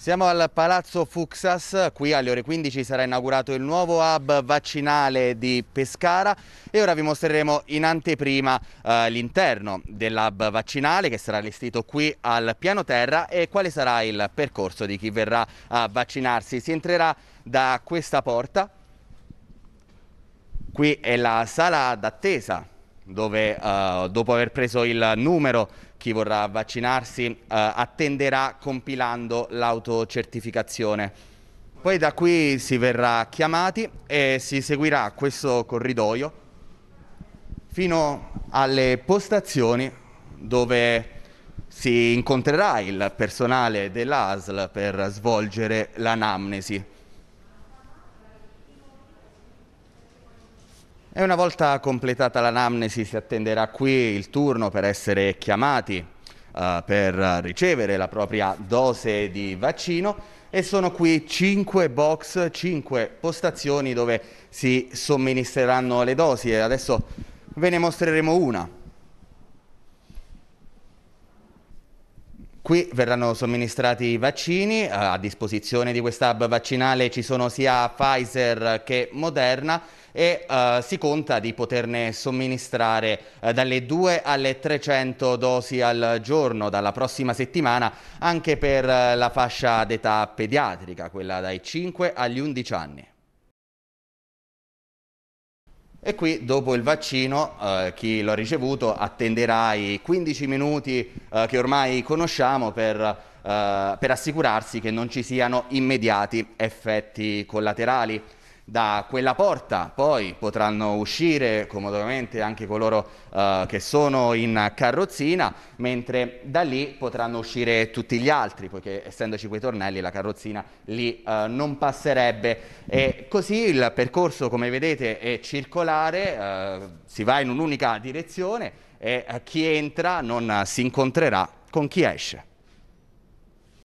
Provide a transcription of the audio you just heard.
Siamo al Palazzo Fuxas, qui alle ore 15 sarà inaugurato il nuovo hub vaccinale di Pescara e ora vi mostreremo in anteprima eh, l'interno dell'hub vaccinale che sarà allestito qui al piano terra e quale sarà il percorso di chi verrà a vaccinarsi. Si entrerà da questa porta, qui è la sala d'attesa dove uh, dopo aver preso il numero chi vorrà vaccinarsi uh, attenderà compilando l'autocertificazione. Poi da qui si verrà chiamati e si seguirà questo corridoio fino alle postazioni dove si incontrerà il personale dell'ASL per svolgere l'anamnesi. E una volta completata l'anamnesi si attenderà qui il turno per essere chiamati uh, per ricevere la propria dose di vaccino e sono qui 5 box, 5 postazioni dove si somministreranno le dosi e adesso ve ne mostreremo una. Qui verranno somministrati i vaccini, eh, a disposizione di questa hub vaccinale ci sono sia Pfizer che Moderna e uh, si conta di poterne somministrare uh, dalle 2 alle 300 dosi al giorno dalla prossima settimana anche per uh, la fascia d'età pediatrica, quella dai 5 agli 11 anni. E qui dopo il vaccino eh, chi l'ha ricevuto attenderà i 15 minuti eh, che ormai conosciamo per, eh, per assicurarsi che non ci siano immediati effetti collaterali. Da quella porta poi potranno uscire comodamente anche coloro eh, che sono in carrozzina, mentre da lì potranno uscire tutti gli altri, poiché essendoci quei tornelli la carrozzina lì eh, non passerebbe. E così il percorso, come vedete, è circolare, eh, si va in un'unica direzione e chi entra non si incontrerà con chi esce.